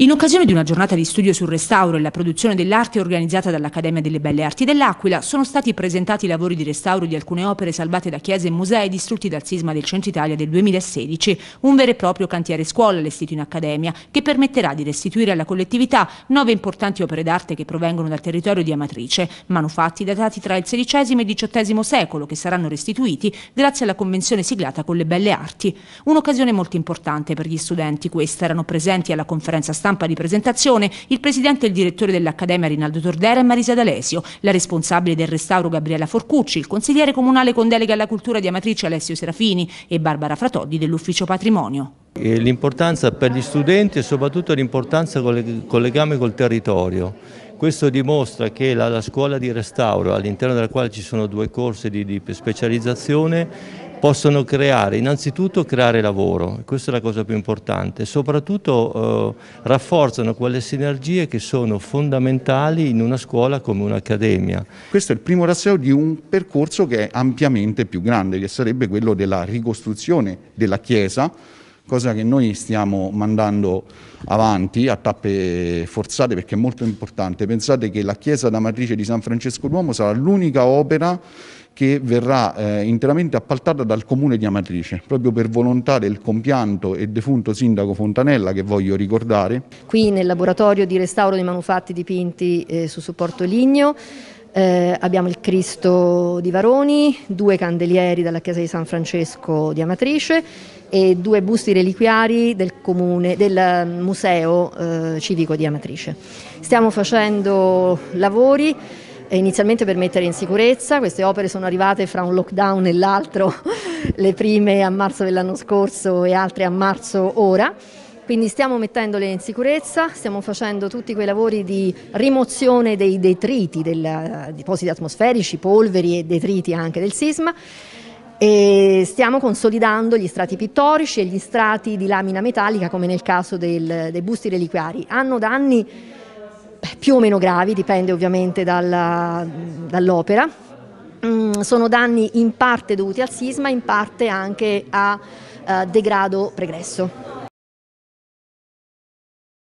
In occasione di una giornata di studio sul restauro e la produzione dell'arte organizzata dall'Accademia delle Belle Arti dell'Aquila, sono stati presentati i lavori di restauro di alcune opere salvate da chiese e musei distrutti dal sisma del centro Italia del 2016, un vero e proprio cantiere scuola allestito in Accademia, che permetterà di restituire alla collettività nove importanti opere d'arte che provengono dal territorio di Amatrice, manufatti datati tra il XVI e il XVIII secolo, che saranno restituiti grazie alla convenzione siglata con le Belle Arti. Un'occasione molto importante per gli studenti, questa erano presenti alla conferenza stampa stampa di presentazione il presidente e il direttore dell'Accademia Rinaldo Tordera e Marisa D'Alesio, la responsabile del restauro Gabriella Forcucci, il consigliere comunale con delega alla cultura di Amatrice Alessio Serafini e Barbara Fratoddi dell'ufficio patrimonio. L'importanza per gli studenti e soprattutto l'importanza con il legame col territorio. Questo dimostra che la, la scuola di restauro, all'interno della quale ci sono due corsi di, di specializzazione, possono creare, innanzitutto creare lavoro, questa è la cosa più importante, e soprattutto eh, rafforzano quelle sinergie che sono fondamentali in una scuola come un'accademia. Questo è il primo rastreo di un percorso che è ampiamente più grande, che sarebbe quello della ricostruzione della Chiesa, cosa che noi stiamo mandando avanti a tappe forzate perché è molto importante. Pensate che la chiesa da matrice di San Francesco Duomo sarà l'unica opera che verrà eh, interamente appaltata dal comune di Amatrice, proprio per volontà del compianto e defunto sindaco Fontanella che voglio ricordare. Qui nel laboratorio di restauro dei manufatti dipinti eh, su supporto ligneo eh, abbiamo il Cristo di Varoni, due candelieri dalla chiesa di San Francesco di Amatrice e due busti reliquiari del, comune, del mm, museo eh, civico di Amatrice. Stiamo facendo lavori eh, inizialmente per mettere in sicurezza, queste opere sono arrivate fra un lockdown e l'altro, le prime a marzo dell'anno scorso e altre a marzo ora. Quindi stiamo mettendole in sicurezza, stiamo facendo tutti quei lavori di rimozione dei detriti, dei eh, depositi atmosferici, polveri e detriti anche del sisma e stiamo consolidando gli strati pittorici e gli strati di lamina metallica come nel caso del, dei busti reliquiari. Hanno danni più o meno gravi, dipende ovviamente dall'opera. mm, sono danni in parte dovuti al sisma, in parte anche a eh, degrado pregresso.